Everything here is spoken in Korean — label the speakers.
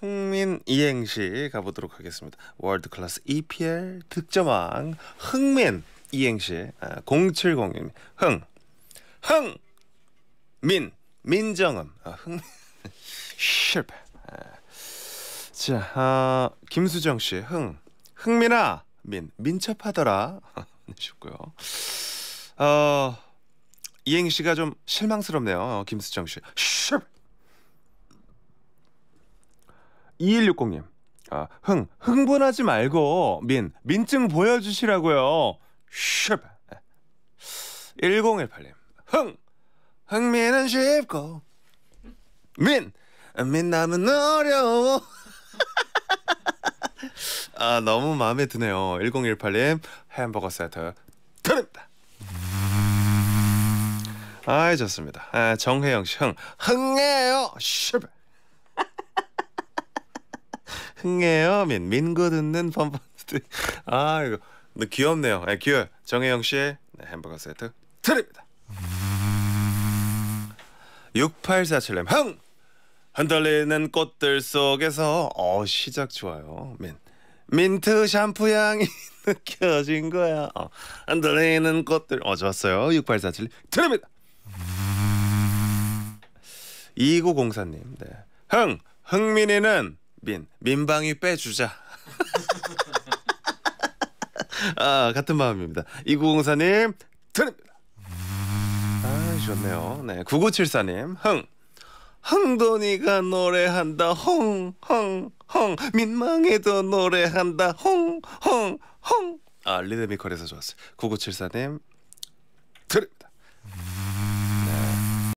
Speaker 1: 흥민 이행시 가보도록 하겠습니다. 월드클래스 EPL 득점왕 흥민 이행시 아, 0706님 흥, 흥, 민, 민정음 아, 흥, 실패 아, 자 아, 김수정씨 흥, 흥민아 민, 민첩하더라 싶고요 어, 이행시가 좀 실망스럽네요 김수정씨 실패 2160님. 아, 흥 흥분하지 말고 민 민증 보여주시라고요. 쉽. 1018님. 예. 흥 흥미는 쉽고 민 민남은 어려워. 아 너무 마음에 드네요. 1018님 햄버거 세트 드립니다. 아 좋습니다. 아, 정혜영 씨 흥, 흥해요. 슈베. 흥해요 민 민고 듣는 펌펀드 아 이거 근 귀엽네요 네, 예, 귀여워 정혜영 씨의 네, 햄버거 세트 드립니다 6847님 흥 흔들리는 꽃들 속에서 어 시작 좋아요 민 민트 샴푸 향이 느껴진 거야 어, 흔들리는 꽃들 어 좋았어요 6847님 드립니다 2904님 네. 흥 흥민이는 민 민방위 빼주자. 아 같은 마음입니다. 2904님 드립니다. 아 좋네요. 네 9974님
Speaker 2: 흥 흥돈이가 노래한다 홍홍홍 민망해도 노래한다 홍홍홍
Speaker 1: 아 리드미컬에서 좋았어요. 9974님
Speaker 2: 드립니다.